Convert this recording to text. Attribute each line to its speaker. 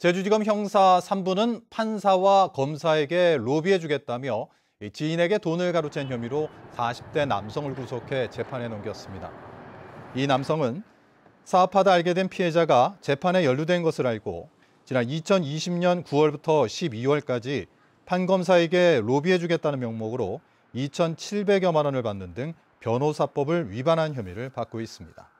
Speaker 1: 제주지검 형사 3부는 판사와 검사에게 로비해주겠다며 지인에게 돈을 가로챈 혐의로 40대 남성을 구속해 재판에 넘겼습니다. 이 남성은 사업하다 알게 된 피해자가 재판에 연루된 것을 알고 지난 2020년 9월부터 12월까지 판검사에게 로비해주겠다는 명목으로 2,700여만 원을 받는 등 변호사법을 위반한 혐의를 받고 있습니다.